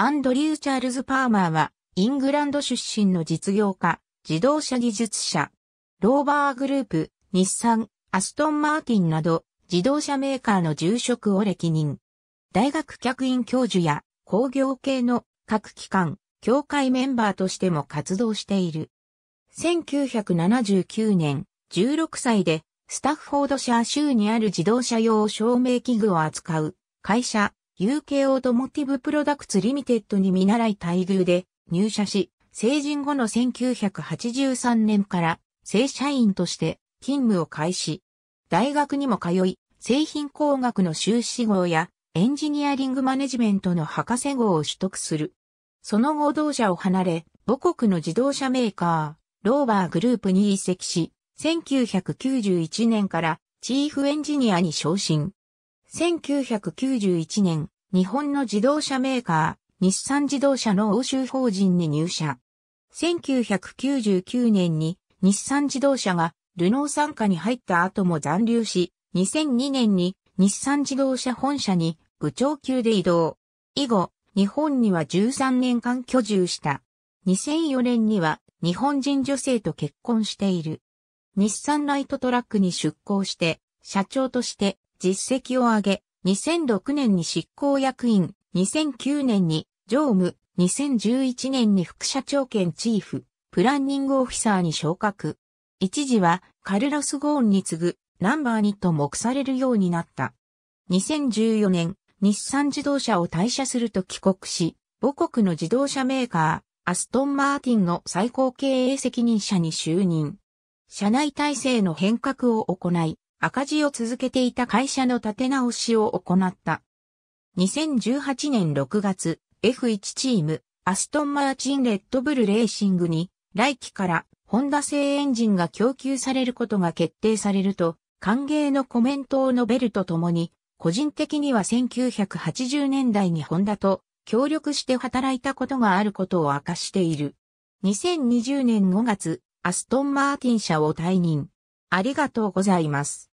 アンドリュー・チャールズ・パーマーは、イングランド出身の実業家、自動車技術者、ローバーグループ、日産、アストン・マーティンなど、自動車メーカーの住職を歴任。大学客員教授や工業系の各機関、協会メンバーとしても活動している。1979年、16歳で、スタッフォードシャー州にある自動車用照明器具を扱う会社、UK オートモティブプロダクツリミテッドに見習い待遇で入社し、成人後の1983年から正社員として勤務を開始。大学にも通い、製品工学の修士号やエンジニアリングマネジメントの博士号を取得する。その後同社を離れ、母国の自動車メーカー、ローバーグループに移籍し、1991年からチーフエンジニアに昇進。1991年、日本の自動車メーカー、日産自動車の欧州法人に入社。1999年に日産自動車がルノー参加に入った後も残留し、2002年に日産自動車本社に部長級で移動。以後、日本には13年間居住した。2004年には日本人女性と結婚している。日産ライトトラックに出向して、社長として実績を上げ、2006年に執行役員、2009年に常務、2011年に副社長兼チーフ、プランニングオフィサーに昇格。一時はカルロス・ゴーンに次ぐナンバー2と目されるようになった。2014年、日産自動車を退社すると帰国し、母国の自動車メーカー、アストン・マーティンの最高経営責任者に就任。社内体制の変革を行い、赤字を続けていた会社の立て直しを行った。2018年6月、F1 チーム、アストンマーチンレッドブルレーシングに、来期からホンダ製エンジンが供給されることが決定されると、歓迎のコメントを述べるとともに、個人的には1980年代にホンダと協力して働いたことがあることを明かしている。2020年5月、アストンマーティン社を退任。ありがとうございます。